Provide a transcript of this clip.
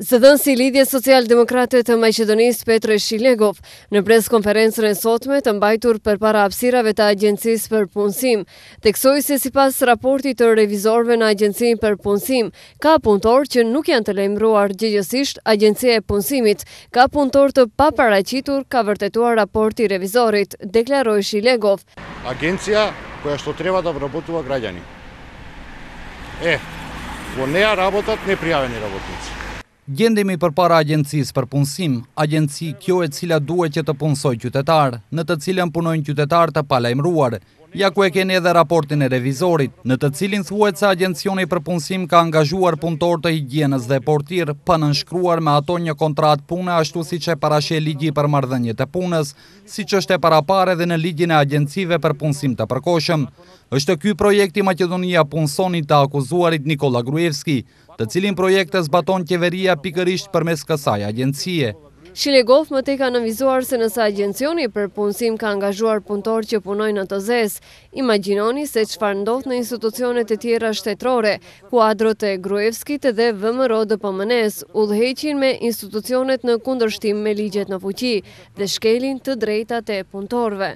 Zëdhën si lidje social-demokratët të Majqedonist Petre Shilegov në pres konferencën e sotme të mbajtur për para apsirave të agjensis për punësim. Teksoj se si pas raporti të revizorve në agjensin për punësim, ka punëtor që nuk janë të lejmruar gjegjësisht agjensia e punësimit, ka punëtor të pa ka vërtetuar raporti revizorit, deklaroj Shilegov. Agencia koja shto treba të vërbotua grajani. E, vo po nea rabotat, ne prijave një rabotnici. Gjendemi për para agjensis për punësim, agjenci kjo e cila duhet që të punësoj qytetar, në të cilën punojnë qytetar të pala imruar. Ja ku e keni edhe raportin e revizorit, në të cilin thuet se agjencioni për punësim ka angazhuar punëtor të higjienës dhe portir, për nënshkruar me ato një kontrat pune ashtu si që parashe ligji për mardhënjët e punës, si që është e parapare dhe në ligjin e agjencive për punësim të përkoshëm. është kjoj projekti Macedonia punësoni të akuzuarit Nikola Gruevski, të cilin projekte zbaton kjeveria pikërisht për mes kësaj agencije. Shilegov më te ka nëvizuar se nësa agencioni për punësim ka angazhuar punëtor që punoj në të zes, imaginoni se që farëndoth në institucionet e tjera shtetrore, ku e Gruevskit dhe vëmëro dhe pëmënes, u dheqin me institucionet në kundërshtim me ligjet në fuqi dhe shkelin të drejta të punëtorve.